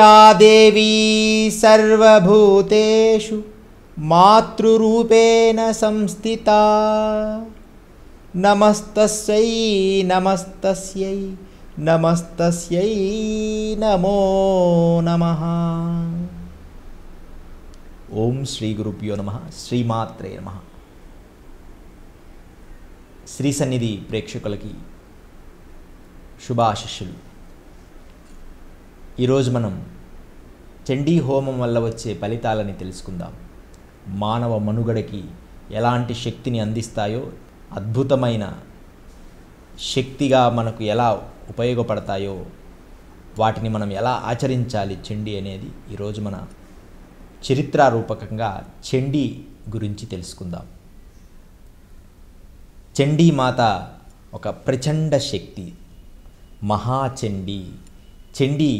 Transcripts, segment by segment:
या देवी सर्वभूतेषु मातृरूपेण संस्थिता नमस्तस्यै नमस्तस्यै नमस्तस्यै नमो नमः ॐ श्रीगुरुभ्यो नमः श्रीमात्रे नमः శ్రీసన్నిధి ప్రేక్షకులకి శుభాశిష్యులు ఈరోజు మనం చండీ హోమం వల్ల వచ్చే ఫలితాలని తెలుసుకుందాం మానవ మనుగడకి ఎలాంటి శక్తిని అందిస్తాయో అద్భుతమైన శక్తిగా మనకు ఎలా ఉపయోగపడతాయో వాటిని మనం ఎలా ఆచరించాలి చండీ అనేది ఈరోజు మన చరిత్రారూపకంగా చండీ గురించి తెలుసుకుందాం చండీ మాత ఒక ప్రచండ శక్తి మహాచండీ చండీ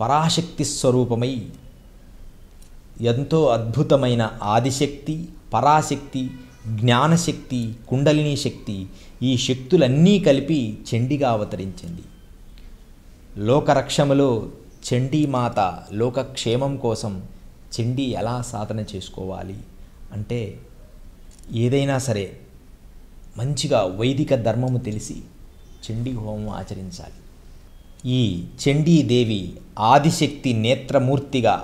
పరాశక్తి స్వరూపమై ఎంతో అద్భుతమైన ఆదిశక్తి పరాశక్తి జ్ఞానశక్తి కుండలిని శక్తి ఈ శక్తులన్నీ కలిపి చండిగా అవతరించింది లోకరక్షములో చండీమాత లోకక్షేమం కోసం చండీ ఎలా సాధన చేసుకోవాలి అంటే ఏదైనా సరే మంచిగా వైదిక ధర్మము తెలిసి చండీ హోమం ఆచరించాలి ఈ చండీదేవి ఆదిశక్తి నేత్రమూర్తిగా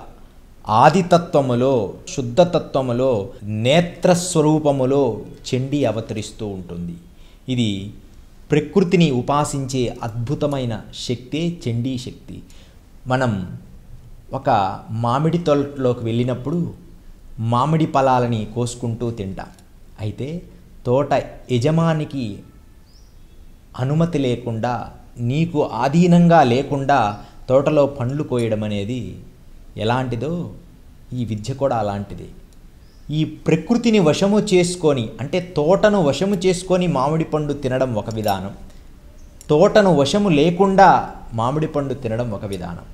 ఆదితత్వములో శుద్ధతత్వములో నేత్రస్వరూపములో చండీ అవతరిస్తూ ఉంటుంది ఇది ప్రకృతిని ఉపాసించే అద్భుతమైన శక్తే చండీ శక్తి మనం ఒక మామిడి తోటలోకి వెళ్ళినప్పుడు మామిడి ఫలాలని కోసుకుంటూ తింటాం అయితే తోట యజమానికి అనుమతి లేకుండా నీకు ఆధీనంగా లేకుండా తోటలో పండ్లు కోయడం అనేది ఎలాంటిదో ఈ విద్య కూడా అలాంటిది ఈ ప్రకృతిని వశము చేసుకొని అంటే తోటను వశము చేసుకొని మామిడి పండు తినడం ఒక విధానం తోటను వశము లేకుండా మామిడి పండు తినడం ఒక విధానం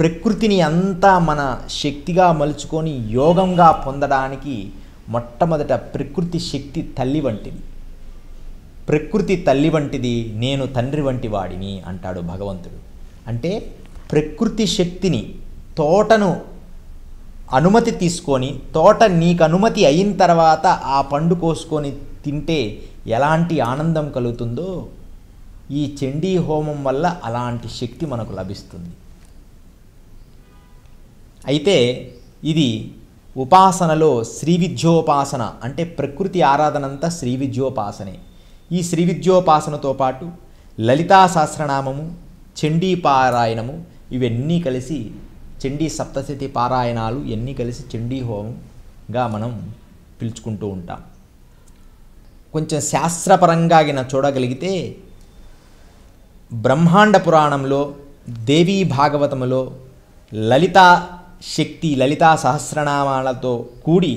ప్రకృతిని అంతా మన శక్తిగా మలుచుకొని యోగంగా పొందడానికి మొట్టమొదట ప్రకృతి శక్తి తల్లి వంటిది ప్రకృతి తల్లి వంటిది నేను తండ్రి వంటి వాడిని అంటాడు భగవంతుడు అంటే ప్రకృతి శక్తిని తోటను అనుమతి తీసుకొని తోట నీకు అనుమతి అయిన తర్వాత ఆ పండు కోసుకొని తింటే ఎలాంటి ఆనందం కలుగుతుందో ఈ చండీ హోమం వల్ల అలాంటి శక్తి మనకు లభిస్తుంది అయితే ఇది ఉపాసనలో శ్రీవిద్యోపాసన విద్యోపాసన అంటే ప్రకృతి ఆరాధనంతా శ్రీవిద్యోపాసనే విద్యోపాసనే ఈ శ్రీ విద్యోపాసనతో పాటు లలితా సహస్రనామము చండీ పారాయణము ఇవన్నీ కలిసి చండీ సప్తశతి పారాయణాలు ఇవన్నీ కలిసి చండీ హోమంగా మనం పిలుచుకుంటూ ఉంటాం కొంచెం శాస్త్రపరంగా ఆయన చూడగలిగితే బ్రహ్మాండ పురాణంలో దేవీ భాగవతములో లలితా శక్తి లలితా సహస్రనామాలతో కూడి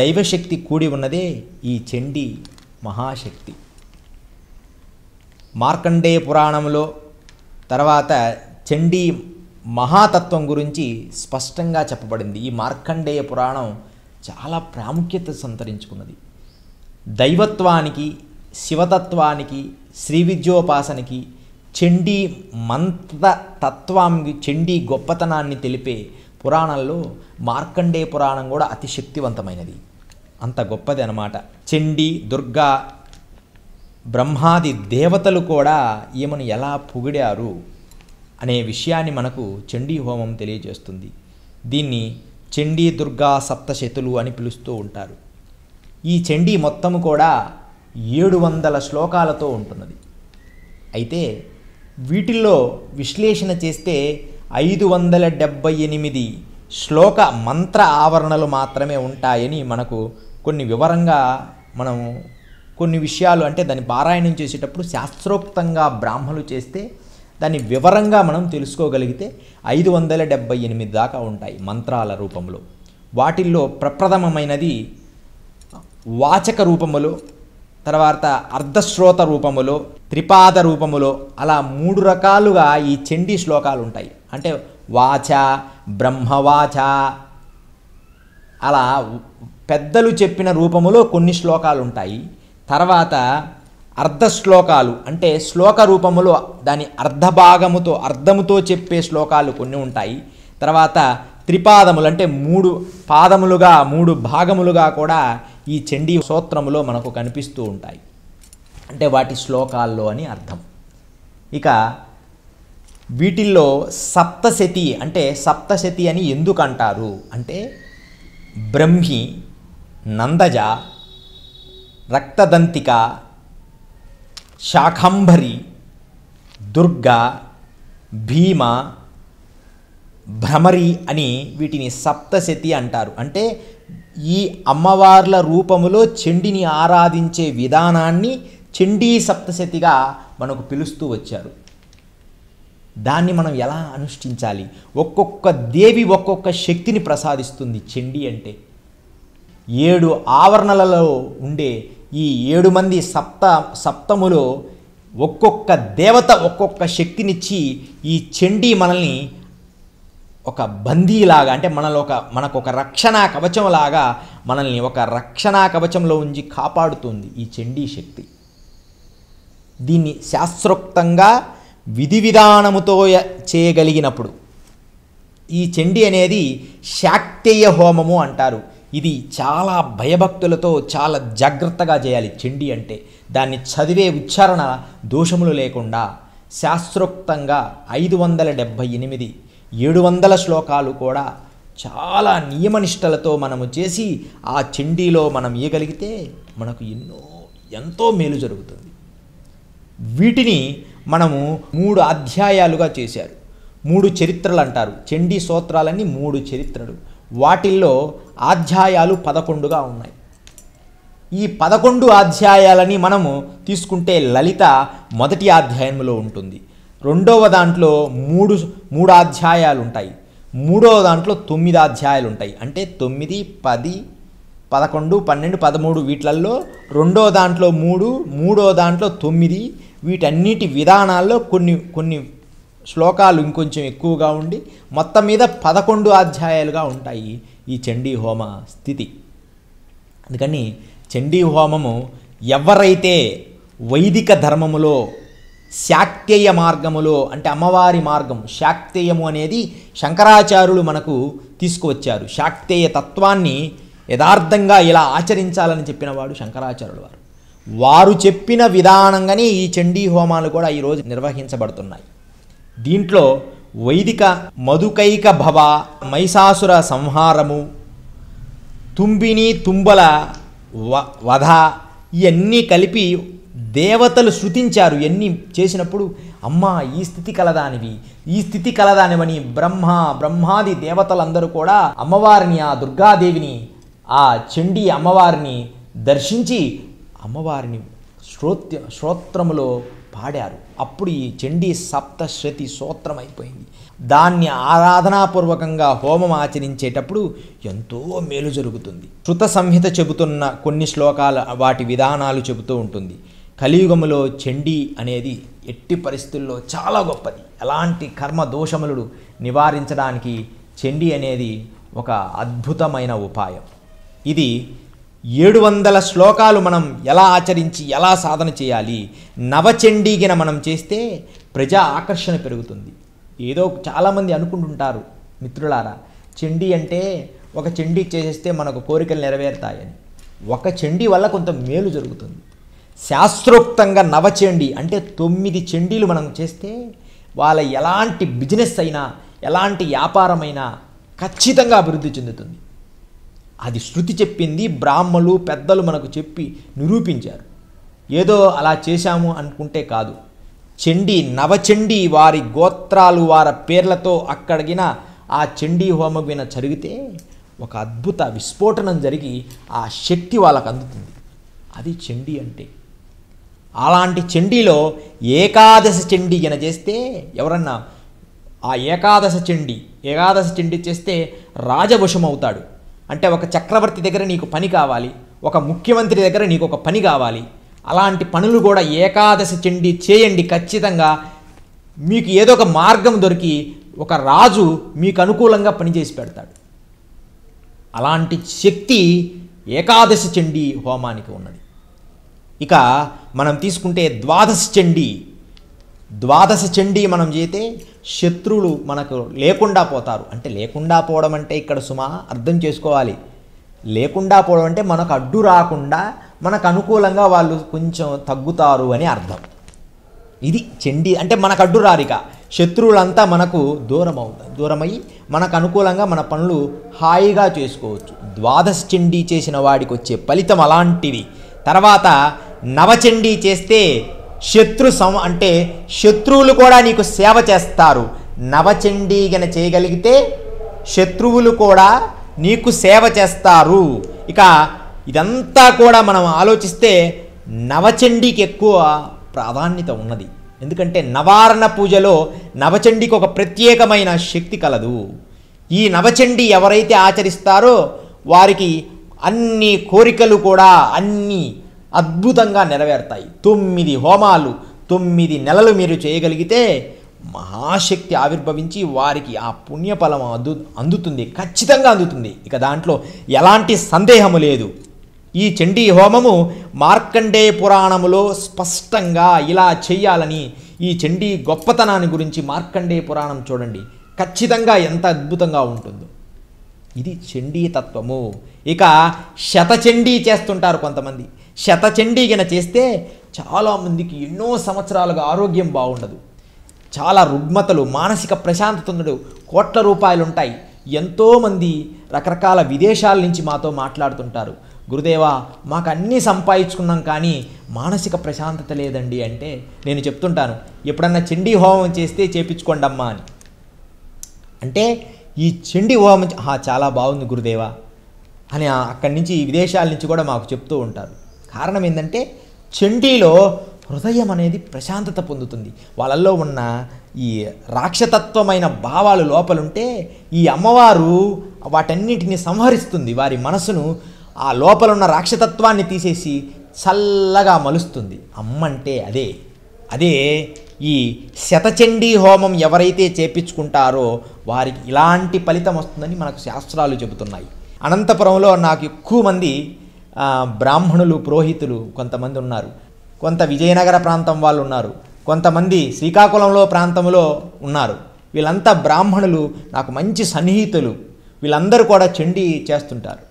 దైవశక్తి కూడి ఉన్నదే ఈ చండీ మహాశక్తి మార్కండేయ పురాణంలో తర్వాత చండీ మహాతత్వం గురించి స్పష్టంగా చెప్పబడింది ఈ మార్కండేయ పురాణం చాలా ప్రాముఖ్యత సంతరించుకున్నది దైవత్వానికి శివతత్వానికి శ్రీ విద్యోపాసనకి చండీ మంత తత్వానికి చండీ గొప్పతనాన్ని తెలిపే పురాణంలో మార్కండే పురాణం కూడా అతి శక్తివంతమైనది అంత గొప్పది అనమాట చండీ దుర్గా బ్రహ్మాది దేవతలు కూడా ఈమెను ఎలా పొగిడారు అనే విషయాన్ని మనకు చండీ హోమం తెలియజేస్తుంది దీన్ని చండీ దుర్గా సప్తశతులు అని పిలుస్తూ ఉంటారు ఈ చండీ మొత్తం కూడా ఏడు వందల శ్లోకాలతో ఉంటున్నది అయితే వీటిల్లో విశ్లేషణ చేస్తే ఐదు వందల డెబ్బై ఎనిమిది శ్లోక మంత్ర ఆవరణలు మాత్రమే ఉంటాయని మనకు కొన్ని వివరంగా మనం కొన్ని విషయాలు అంటే దాన్ని పారాయణం చేసేటప్పుడు శాస్త్రోక్తంగా బ్రాహ్మలు చేస్తే దాన్ని వివరంగా మనం తెలుసుకోగలిగితే ఐదు వందల డెబ్బై ఎనిమిది దాకా ఉంటాయి మంత్రాల రూపంలో వాటిల్లో ప్రప్రథమమైనది వాచక రూపములో తర్వాత అర్ధశ్రోత రూపములో త్రిపాద రూపములో అలా మూడు రకాలుగా ఈ చండీ శ్లోకాలు ఉంటాయి అంటే వాచ బ్రహ్మవాచ అలా పెద్దలు చెప్పిన రూపములో కొన్ని శ్లోకాలు ఉంటాయి తర్వాత అర్ధ శ్లోకాలు అంటే శ్లోక రూపములో దాని అర్ధ భాగముతో అర్థముతో చెప్పే శ్లోకాలు కొన్ని ఉంటాయి తర్వాత త్రిపాదములు అంటే మూడు పాదములుగా మూడు భాగములుగా కూడా ఈ చండీ సూత్రములో మనకు కనిపిస్తూ ఉంటాయి అంటే వాటి శ్లోకాల్లో అని అర్థం ఇక వీటిల్లో సప్తశతి అంటే సప్తశతి అని ఎందుకు అంటారు అంటే బ్రహ్మి నందజ రక్తదంతిక శాఖంభరి దుర్గ భీమ భ్రమరి అని వీటిని సప్తశతి అంటారు అంటే ఈ అమ్మవార్ల రూపములో చెండిని ఆరాధించే విధానాన్ని చెండీ సప్తశతిగా మనకు పిలుస్తూ వచ్చారు దాన్ని మనం ఎలా అనుష్ఠించాలి ఒక్కొక్క దేవి ఒక్కొక్క శక్తిని ప్రసాదిస్తుంది చెండి అంటే ఏడు ఆవరణలలో ఉండే ఈ ఏడు మంది సప్త సప్తములో ఒక్కొక్క దేవత ఒక్కొక్క శక్తినిచ్చి ఈ చెండి మనల్ని ఒక బందీలాగా అంటే మనలో ఒక మనకు ఒక రక్షణ కవచంలాగా మనల్ని ఒక రక్షణ కవచంలో ఉంచి కాపాడుతుంది ఈ చెండీ శక్తి దీన్ని శాస్త్రోక్తంగా విధి విధానముతో చేయగలిగినప్పుడు ఈ చెండి అనేది శాక్తేయ హోమము అంటారు ఇది చాలా భయభక్తులతో చాలా జాగ్రత్తగా చేయాలి చెండి అంటే దాన్ని చదివే ఉచ్చారణ దోషములు లేకుండా శాస్త్రోక్తంగా ఐదు వందల డెబ్భై ఎనిమిది ఏడు వందల శ్లోకాలు కూడా చాలా నియమనిష్టలతో మనము చేసి ఆ చెండీలో మనం ఇయగలిగితే మనకు ఎన్నో ఎంతో మేలు జరుగుతుంది వీటిని మనము మూడు అధ్యాయాలుగా చేశారు మూడు చరిత్రలు అంటారు చండీ సూత్రాలన్నీ మూడు చరిత్రలు వాటిల్లో అధ్యాయాలు పదకొండుగా ఉన్నాయి ఈ పదకొండు అధ్యాయాలని మనము తీసుకుంటే లలిత మొదటి అధ్యాయంలో ఉంటుంది రెండవ దాంట్లో మూడు మూడు అధ్యాయాలు ఉంటాయి మూడవ దాంట్లో తొమ్మిది అధ్యాయాలు ఉంటాయి అంటే తొమ్మిది పది పదకొండు పన్నెండు పదమూడు వీటిలల్లో రెండో దాంట్లో మూడు మూడో దాంట్లో తొమ్మిది వీటన్నిటి విధానాల్లో కొన్ని కొన్ని శ్లోకాలు ఇంకొంచెం ఎక్కువగా ఉండి మొత్తం మీద పదకొండు అధ్యాయాలుగా ఉంటాయి ఈ చండీ హోమ స్థితి అందుకని చండీ హోమము ఎవరైతే వైదిక ధర్మములో శాక్తేయ మార్గములో అంటే అమ్మవారి మార్గం శాక్తేయము అనేది శంకరాచార్యులు మనకు తీసుకువచ్చారు శాక్తేయ తత్వాన్ని యథార్థంగా ఇలా ఆచరించాలని చెప్పినవాడు శంకరాచార్యుల వారు వారు చెప్పిన విధానంగానే ఈ చండీ హోమాలు కూడా ఈరోజు నిర్వహించబడుతున్నాయి దీంట్లో వైదిక మధుకైక భవ మైసాసుర సంహారము తుంబిని తుంబల వ వధ ఇవన్నీ కలిపి దేవతలు శృతించారు ఎన్ని చేసినప్పుడు అమ్మా ఈ స్థితి కలదానివి ఈ స్థితి కలదానివని బ్రహ్మ బ్రహ్మాది దేవతలందరూ కూడా అమ్మవారిని ఆ దుర్గాదేవిని ఆ చండి అమ్మవారిని దర్శించి అమ్మవారిని శ్రోత్య శ్రోత్రములో పాడారు అప్పుడు ఈ చండీ సప్తశ్రతి సూత్రం అయిపోయింది దాన్ని ఆరాధనాపూర్వకంగా హోమం ఆచరించేటప్పుడు ఎంతో మేలు జరుగుతుంది శృత సంహిత చెబుతున్న కొన్ని శ్లోకాల వాటి విధానాలు చెబుతూ ఉంటుంది కలియుగములో చండీ అనేది ఎట్టి పరిస్థితుల్లో చాలా గొప్పది ఎలాంటి కర్మ దోషములను నివారించడానికి చండీ అనేది ఒక అద్భుతమైన ఉపాయం ఇది ఏడు వందల శ్లోకాలు మనం ఎలా ఆచరించి ఎలా సాధన చేయాలి నవచండీగిన మనం చేస్తే ప్రజా ఆకర్షణ పెరుగుతుంది ఏదో చాలామంది అనుకుంటుంటారు మిత్రులారా చండీ అంటే ఒక చండీ చేసేస్తే మనకు కోరికలు నెరవేరుతాయని ఒక చండీ వల్ల కొంత మేలు జరుగుతుంది శాస్త్రోక్తంగా నవచండీ అంటే తొమ్మిది చండీలు మనం చేస్తే వాళ్ళ ఎలాంటి బిజినెస్ అయినా ఎలాంటి వ్యాపారమైనా ఖచ్చితంగా అభివృద్ధి చెందుతుంది అది శృతి చెప్పింది బ్రాహ్మలు పెద్దలు మనకు చెప్పి నిరూపించారు ఏదో అలా చేశాము అనుకుంటే కాదు చండీ నవచండి వారి గోత్రాలు వారి పేర్లతో అక్కడిగిన ఆ చండీ హోమగిన జరిగితే ఒక అద్భుత విస్ఫోటనం జరిగి ఆ శక్తి వాళ్ళకు అందుతుంది అది చండీ అంటే అలాంటి చండీలో ఏకాదశ చండీ గిన చేస్తే ఎవరన్నా ఆ ఏకాదశ చండీ ఏకాదశ చండీ చేస్తే రాజవశం అవుతాడు అంటే ఒక చక్రవర్తి దగ్గర నీకు పని కావాలి ఒక ముఖ్యమంత్రి దగ్గర నీకు ఒక పని కావాలి అలాంటి పనులు కూడా ఏకాదశి చెండి చేయండి ఖచ్చితంగా మీకు ఏదో ఒక మార్గం దొరికి ఒక రాజు మీకు అనుకూలంగా పనిచేసి పెడతాడు అలాంటి శక్తి ఏకాదశి చండీ హోమానికి ఉన్నది ఇక మనం తీసుకుంటే ద్వాదశి చండీ ద్వాదశ చండీ మనం చేతే శత్రువులు మనకు లేకుండా పోతారు అంటే లేకుండా పోవడం అంటే ఇక్కడ సుమా అర్థం చేసుకోవాలి లేకుండా పోవడం అంటే మనకు అడ్డు రాకుండా మనకు అనుకూలంగా వాళ్ళు కొంచెం తగ్గుతారు అని అర్థం ఇది చండీ అంటే మనకు అడ్డు రారిక శత్రువులంతా మనకు దూరం అవుతాయి దూరమై మనకు అనుకూలంగా మన పనులు హాయిగా చేసుకోవచ్చు ద్వాదశ చండీ చేసిన వాడికి వచ్చే ఫలితం అలాంటివి తర్వాత నవచండీ చేస్తే శత్రు సం అంటే శత్రువులు కూడా నీకు సేవ చేస్తారు నవచండీగన చేయగలిగితే శత్రువులు కూడా నీకు సేవ చేస్తారు ఇక ఇదంతా కూడా మనం ఆలోచిస్తే నవచండీకి ఎక్కువ ప్రాధాన్యత ఉన్నది ఎందుకంటే నవారణ పూజలో నవచండీకి ఒక ప్రత్యేకమైన శక్తి కలదు ఈ నవచండి ఎవరైతే ఆచరిస్తారో వారికి అన్ని కోరికలు కూడా అన్నీ అద్భుతంగా నెరవేరుతాయి తొమ్మిది హోమాలు తొమ్మిది నెలలు మీరు చేయగలిగితే మహాశక్తి ఆవిర్భవించి వారికి ఆ పుణ్యఫలం అందు అందుతుంది ఖచ్చితంగా అందుతుంది ఇక దాంట్లో ఎలాంటి సందేహము లేదు ఈ చండీ హోమము మార్కండే పురాణములో స్పష్టంగా ఇలా చేయాలని ఈ చండీ గొప్పతనాన్ని గురించి మార్కండే పురాణం చూడండి ఖచ్చితంగా ఎంత అద్భుతంగా ఉంటుందో ఇది చండీ తత్వము ఇక శతచండీ చేస్తుంటారు కొంతమంది శతచండీగన చేస్తే చాలామందికి ఎన్నో సంవత్సరాలుగా ఆరోగ్యం బాగుండదు చాలా రుగ్మతలు మానసిక ప్రశాంతత ఉండడు కోట్ల రూపాయలు ఉంటాయి ఎంతోమంది రకరకాల విదేశాల నుంచి మాతో మాట్లాడుతుంటారు గురుదేవా మాకు అన్నీ సంపాదించుకున్నాం కానీ మానసిక ప్రశాంతత లేదండి అంటే నేను చెప్తుంటాను ఎప్పుడన్నా చండీ హోమం చేస్తే చేపించుకోండి అమ్మా అని అంటే ఈ చండీ హోమం చాలా బాగుంది గురుదేవా అని అక్కడి నుంచి విదేశాల నుంచి కూడా మాకు చెప్తూ ఉంటారు కారణం ఏంటంటే చండీలో హృదయం అనేది ప్రశాంతత పొందుతుంది వాళ్ళల్లో ఉన్న ఈ రాక్షతత్వమైన భావాలు లోపలుంటే ఈ అమ్మవారు వాటన్నిటిని సంహరిస్తుంది వారి మనసును ఆ లోపలున్న రాక్షతత్వాన్ని తీసేసి చల్లగా మలుస్తుంది అమ్మంటే అదే అదే ఈ శతచండీ హోమం ఎవరైతే చేపించుకుంటారో వారికి ఇలాంటి ఫలితం వస్తుందని మనకు శాస్త్రాలు చెబుతున్నాయి అనంతపురంలో నాకు ఎక్కువ మంది బ్రాహ్మణులు పురోహితులు కొంతమంది ఉన్నారు కొంత విజయనగర ప్రాంతం వాళ్ళు ఉన్నారు కొంతమంది శ్రీకాకుళంలో ప్రాంతంలో ఉన్నారు వీళ్ళంతా బ్రాహ్మణులు నాకు మంచి సన్నిహితులు వీళ్ళందరూ కూడా చండీ చేస్తుంటారు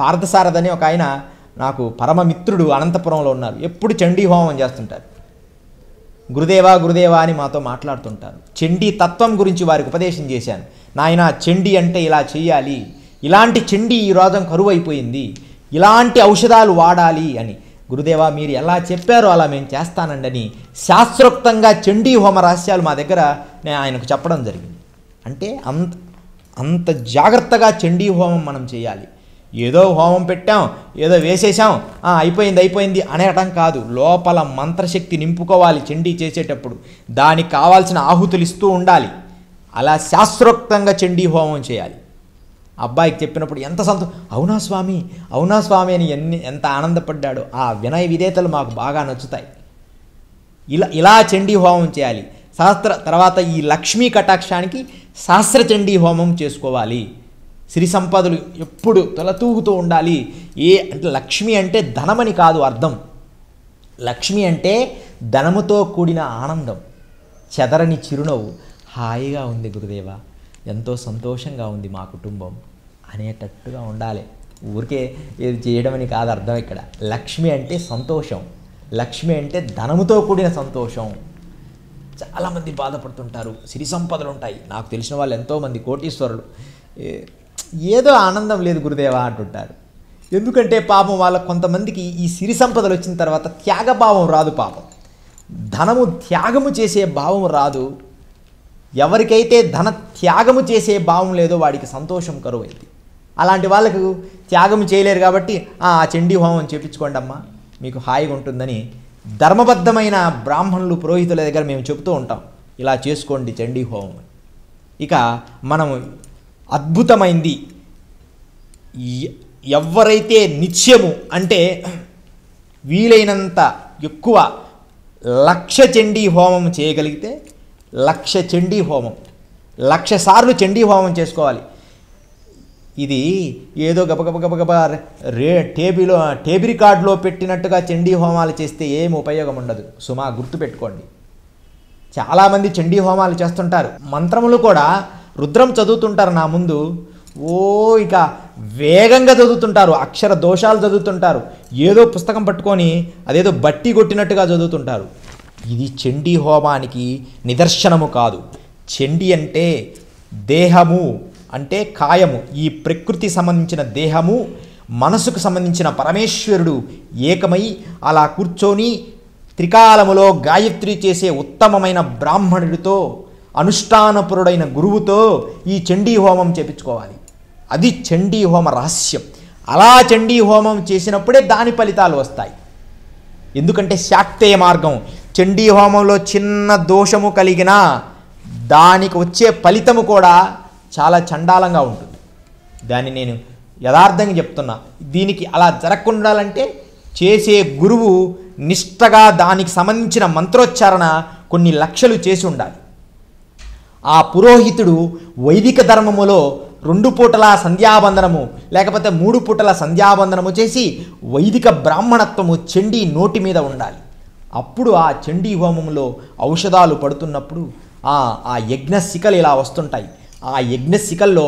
పార్థసారథని ఒక ఆయన నాకు పరమమిత్రుడు అనంతపురంలో ఉన్నారు ఎప్పుడు చండీ హోమం చేస్తుంటారు గురుదేవా గురుదేవా అని మాతో మాట్లాడుతుంటారు చండీ తత్వం గురించి వారికి ఉపదేశం చేశాను నాయన చండీ అంటే ఇలా చేయాలి ఇలాంటి చండీ ఈ రోజం కరువైపోయింది ఇలాంటి ఔషధాలు వాడాలి అని గురుదేవ మీరు ఎలా చెప్పారో అలా మేము చేస్తానండి అని శాస్త్రోక్తంగా చండీ హోమ రహస్యాలు మా దగ్గర నేను ఆయనకు చెప్పడం జరిగింది అంటే అంత అంత జాగ్రత్తగా చండీ హోమం మనం చేయాలి ఏదో హోమం పెట్టాం ఏదో వేసేసాం అయిపోయింది అయిపోయింది అనేటం కాదు లోపల మంత్రశక్తి నింపుకోవాలి చండీ చేసేటప్పుడు దానికి కావాల్సిన ఆహుతులు ఇస్తూ ఉండాలి అలా శాస్త్రోక్తంగా చండీ హోమం చేయాలి అబ్బాయికి చెప్పినప్పుడు ఎంత సంతో అవునా స్వామి అవునా స్వామి అని ఎన్ని ఎంత ఆనందపడ్డాడో ఆ వినయ విధేతలు మాకు బాగా నచ్చుతాయి ఇలా ఇలా చండీ హోమం చేయాలి సహస్ర తర్వాత ఈ లక్ష్మీ కటాక్షానికి సహస్ర చండీ హోమం చేసుకోవాలి సిరి సంపదలు ఎప్పుడు తొలతూగుతూ ఉండాలి ఏ అంటే లక్ష్మి అంటే ధనమని కాదు అర్థం లక్ష్మి అంటే ధనముతో కూడిన ఆనందం చెదరని చిరునవ్వు హాయిగా ఉంది గురుదేవ ఎంతో సంతోషంగా ఉంది మా కుటుంబం అనేటట్టుగా ఉండాలి ఊరికే ఇది చేయడం అని కాదు అర్థం ఇక్కడ లక్ష్మి అంటే సంతోషం లక్ష్మి అంటే ధనముతో కూడిన సంతోషం చాలామంది బాధపడుతుంటారు సిరి సంపదలు ఉంటాయి నాకు తెలిసిన వాళ్ళు ఎంతోమంది కోటీశ్వరులు ఏదో ఆనందం లేదు గురుదేవ అంటుంటారు ఎందుకంటే పాపం వాళ్ళ కొంతమందికి ఈ సిరి సంపదలు వచ్చిన తర్వాత త్యాగభావం రాదు పాపం ధనము త్యాగము చేసే భావం రాదు ఎవరికైతే ధన త్యాగము చేసే భావం లేదో వాడికి సంతోషం కరువైంది అలాంటి వాళ్ళకు త్యాగం చేయలేరు కాబట్టి ఆ చండీ హోమం చేపించుకోండి అమ్మా మీకు హాయిగా ఉంటుందని ధర్మబద్ధమైన బ్రాహ్మణులు పురోహితుల దగ్గర మేము చెబుతూ ఉంటాం ఇలా చేసుకోండి చండీ హోమం ఇక మనం అద్భుతమైంది ఎవరైతే నిత్యము అంటే వీలైనంత ఎక్కువ లక్ష చండీ హోమం చేయగలిగితే లక్ష చండీ హోమం లక్ష సార్లు చండీ హోమం చేసుకోవాలి ఇది ఏదో గబగబ గబగబ రే టేబీలో టేబి రికార్డులో పెట్టినట్టుగా చండీ హోమాలు చేస్తే ఏం ఉపయోగం ఉండదు సుమా గుర్తుపెట్టుకోండి చాలామంది చండీ హోమాలు చేస్తుంటారు మంత్రములు కూడా రుద్రం చదువుతుంటారు నా ముందు ఓ ఇక వేగంగా చదువుతుంటారు అక్షర దోషాలు చదువుతుంటారు ఏదో పుస్తకం పట్టుకొని అదేదో బట్టి కొట్టినట్టుగా చదువుతుంటారు ఇది చండీ హోమానికి నిదర్శనము కాదు చండి అంటే దేహము అంటే కాయము ఈ ప్రకృతి సంబంధించిన దేహము మనసుకు సంబంధించిన పరమేశ్వరుడు ఏకమై అలా కూర్చొని త్రికాలములో గాయత్రి చేసే ఉత్తమమైన బ్రాహ్మణుడితో అనుష్ఠానపురుడైన గురువుతో ఈ చండీ హోమం చేపించుకోవాలి అది చండీ హోమ రహస్యం అలా చండీ హోమం చేసినప్పుడే దాని ఫలితాలు వస్తాయి ఎందుకంటే శాక్తేయ మార్గం చండీ హోమంలో చిన్న దోషము కలిగిన దానికి వచ్చే ఫలితము కూడా చాలా చండాలంగా ఉంటుంది దాన్ని నేను యథార్థంగా చెప్తున్నా దీనికి అలా జరగకుండా చేసే గురువు నిష్టగా దానికి సంబంధించిన మంత్రోచ్చారణ కొన్ని లక్షలు చేసి ఉండాలి ఆ పురోహితుడు వైదిక ధర్మములో రెండు పూటల సంధ్యాబంధనము లేకపోతే మూడు పూటల సంధ్యాబంధనము చేసి వైదిక బ్రాహ్మణత్వము చండీ నోటి మీద ఉండాలి అప్పుడు ఆ చండీ హోమంలో ఔషధాలు పడుతున్నప్పుడు ఆ యజ్ఞ శిఖలు ఇలా వస్తుంటాయి ఆ యజ్ఞశిఖల్లో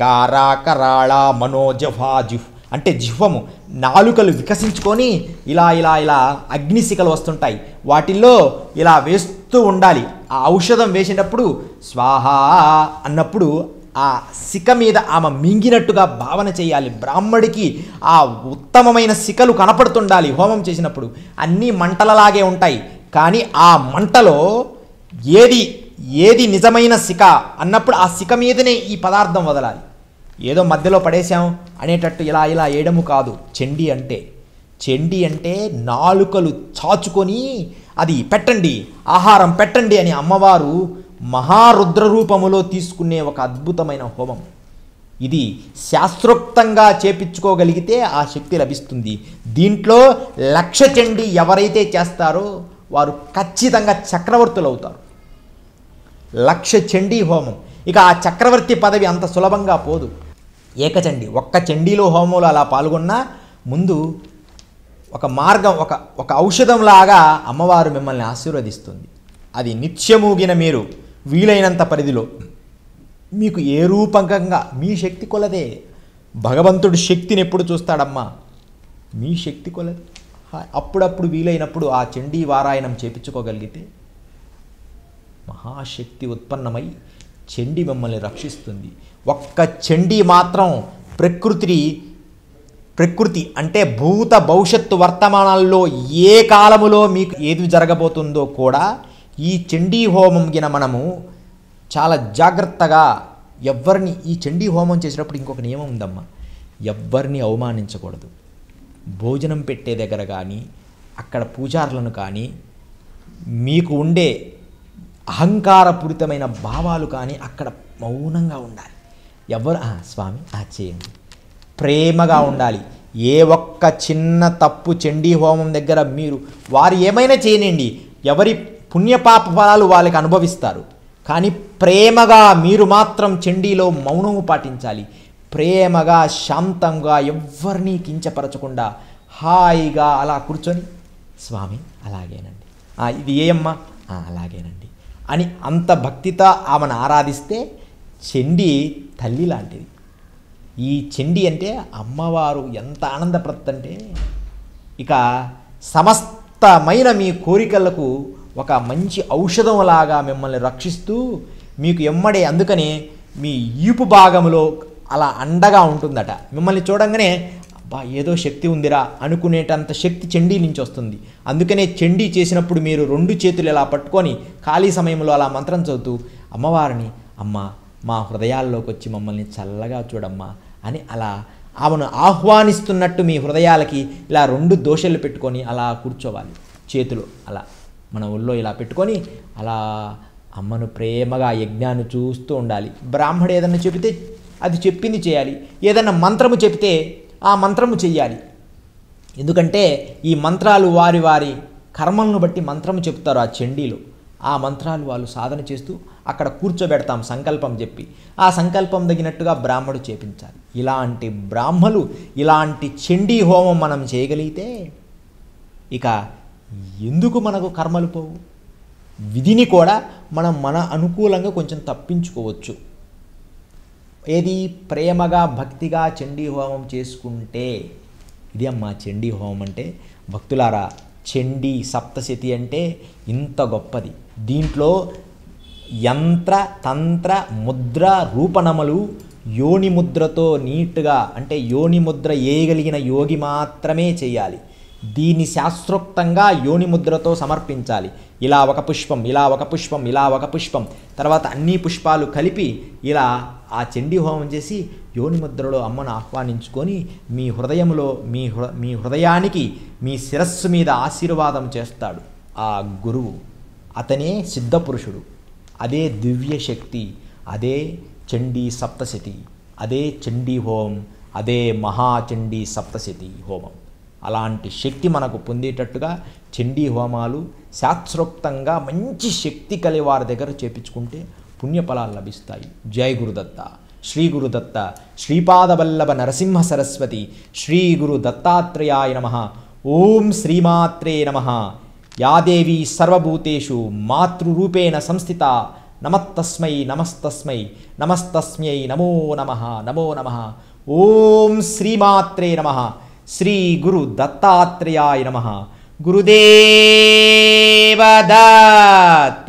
కారాకరాళ మనోజఫా జిహ్ అంటే జిహ్వము నాలుకలు వికసించుకొని ఇలా ఇలా ఇలా అగ్నిశిఖలు వస్తుంటాయి వాటిల్లో ఇలా వేస్తూ ఉండాలి ఆ ఔషధం వేసినప్పుడు స్వాహా అన్నప్పుడు ఆ శిఖ మీద ఆమె మింగినట్టుగా భావన చేయాలి బ్రాహ్మడికి ఆ ఉత్తమమైన శిఖలు కనపడుతుండాలి హోమం చేసినప్పుడు అన్నీ మంటలలాగే ఉంటాయి కానీ ఆ మంటలో ఏది ఏది నిజమైన శిఖ అన్నప్పుడు ఆ శిఖ మీదనే ఈ పదార్థం వదలాలి ఏదో మధ్యలో పడేశాం అనేటట్టు ఇలా ఇలా వేయడము కాదు చెండి అంటే చెండి అంటే నాలుకలు చాచుకొని అది పెట్టండి ఆహారం పెట్టండి అని అమ్మవారు మహారుద్ర రూపములో తీసుకునే ఒక అద్భుతమైన హోమం ఇది శాస్త్రోక్తంగా చేపించుకోగలిగితే ఆ శక్తి లభిస్తుంది దీంట్లో లక్ష చెండి ఎవరైతే చేస్తారో వారు ఖచ్చితంగా చక్రవర్తులు అవుతారు లక్ష చండీ హోమం ఇక ఆ చక్రవర్తి పదవి అంత సులభంగా పోదు ఏకచండి ఒక్క చండీలో హోమంలో అలా పాల్గొన్నా ముందు ఒక మార్గం ఒక ఒక ఔషధంలాగా అమ్మవారు మిమ్మల్ని ఆశీర్వదిస్తుంది అది నిత్యమూగిన మీరు వీలైనంత పరిధిలో మీకు ఏ రూపకంగా మీ శక్తి కొలదే భగవంతుడు శక్తిని ఎప్పుడు చూస్తాడమ్మా మీ శక్తి కొలది అప్పుడప్పుడు వీలైనప్పుడు ఆ చండీ వారాయణం చేపించుకోగలిగితే మహాశక్తి ఉత్పన్నమై చండి మిమ్మల్ని రక్షిస్తుంది ఒక్క చండి మాత్రం ప్రకృతి ప్రకృతి అంటే భూత భవిష్యత్తు వర్తమానాల్లో ఏ కాలములో మీకు ఏది జరగబోతుందో కూడా ఈ చండీ హోమం గిన మనము చాలా జాగ్రత్తగా ఎవరిని ఈ చండీ హోమం చేసేటప్పుడు ఇంకొక నియమం ఉందమ్మా ఎవ్వరిని అవమానించకూడదు భోజనం పెట్టే దగ్గర కానీ అక్కడ పూజారులను కానీ మీకు ఉండే అహంకారపూరితమైన భావాలు కానీ అక్కడ మౌనంగా ఉండాలి ఎవరు స్వామి ఆ చేయండి ప్రేమగా ఉండాలి ఏ ఒక్క చిన్న తప్పు చండీ హోమం దగ్గర మీరు వారు ఏమైనా చేయనండి ఎవరి పుణ్యపాప ఫలాలు వాళ్ళకి అనుభవిస్తారు కానీ ప్రేమగా మీరు మాత్రం చండీలో మౌనము పాటించాలి ప్రేమగా శాంతంగా ఎవరినీ కించపరచకుండా హాయిగా అలా కూర్చొని స్వామి అలాగేనండి ఇది ఏ అమ్మా అలాగేనండి అని అంత భక్తితో ఆమెను ఆరాధిస్తే చెండి తల్లి లాంటిది ఈ చెండి అంటే అమ్మవారు ఎంత అంటే ఇక సమస్తమైన మీ కోరికలకు ఒక మంచి ఔషధంలాగా మిమ్మల్ని రక్షిస్తూ మీకు ఎమ్మడే అందుకని మీ ఈపు భాగంలో అలా అండగా ఉంటుందట మిమ్మల్ని చూడంగానే అబ్బా ఏదో శక్తి ఉందిరా అనుకునేటంత శక్తి చండీ నుంచి వస్తుంది అందుకనే చండీ చేసినప్పుడు మీరు రెండు చేతులు ఇలా పట్టుకొని ఖాళీ సమయంలో అలా మంత్రం చదువుతూ అమ్మవారిని అమ్మ మా హృదయాల్లోకి వచ్చి మమ్మల్ని చల్లగా చూడమ్మా అని అలా ఆమెను ఆహ్వానిస్తున్నట్టు మీ హృదయాలకి ఇలా రెండు దోషలు పెట్టుకొని అలా కూర్చోవాలి చేతులు అలా మన ఊళ్ళో ఇలా పెట్టుకొని అలా అమ్మను ప్రేమగా యజ్ఞాన్ని చూస్తూ ఉండాలి బ్రాహ్మడు ఏదన్నా చెబితే అది చెప్పింది చేయాలి ఏదన్నా మంత్రము చెబితే ఆ మంత్రము చెయ్యాలి ఎందుకంటే ఈ మంత్రాలు వారి వారి కర్మలను బట్టి మంత్రము చెప్తారు ఆ చండీలో ఆ మంత్రాలు వాళ్ళు సాధన చేస్తూ అక్కడ కూర్చోబెడతాం సంకల్పం చెప్పి ఆ సంకల్పం తగినట్టుగా బ్రాహ్మడు చేపించాలి ఇలాంటి బ్రాహ్మలు ఇలాంటి చండీ హోమం మనం చేయగలిగితే ఇక ఎందుకు మనకు కర్మలు పోవు విధిని కూడా మనం మన అనుకూలంగా కొంచెం తప్పించుకోవచ్చు ఏది ప్రేమగా భక్తిగా చండీ హోమం చేసుకుంటే ఇది అమ్మా చండీ హోమం అంటే భక్తులారా చండీ సప్తశతి అంటే ఇంత గొప్పది దీంట్లో యంత్ర తంత్ర ముద్ర రూపణములు యోని ముద్రతో నీట్గా అంటే యోని ముద్ర వేయగలిగిన యోగి మాత్రమే చేయాలి దీని శాస్త్రోక్తంగా యోనిముద్రతో సమర్పించాలి ఇలా ఒక పుష్పం ఇలా ఒక పుష్పం ఇలా ఒక పుష్పం తర్వాత అన్ని పుష్పాలు కలిపి ఇలా ఆ చండీ హోమం చేసి యోనిముద్రలో అమ్మను ఆహ్వానించుకొని మీ హృదయంలో మీ హృ మీ హృదయానికి మీ శిరస్సు మీద ఆశీర్వాదం చేస్తాడు ఆ గురువు అతనే సిద్ధపురుషుడు అదే దివ్య శక్తి అదే చండీ సప్తశతి అదే చండీ హోమం అదే మహాచండీ సప్తశతి హోమం అలాంటి శక్తి మనకు పొందేటట్టుగా చండీ హోమాలు శాస్త్రోక్తంగా మంచి శక్తి కలి వారి దగ్గర చేపించుకుంటే పుణ్యఫలాలు లభిస్తాయి జై గురుదత్త శ్రీ గురుదత్త శ్రీపాదవల్లభ నరసింహ సరస్వతి శ్రీ గురు దత్తాత్రేయాయ నమ ఓం శ్రీమాత్రే నమ యాదేవి సర్వభూతేషు మాతృరూపేణ సంస్థిత నమస్తస్మై నమస్తస్మై నమస్తస్మై నమో నమ నమో నమ ఓం శ్రీమాత్రే నమ श्रीगुरुदत्तात्रेयाय नमः गुरुदेवदत्त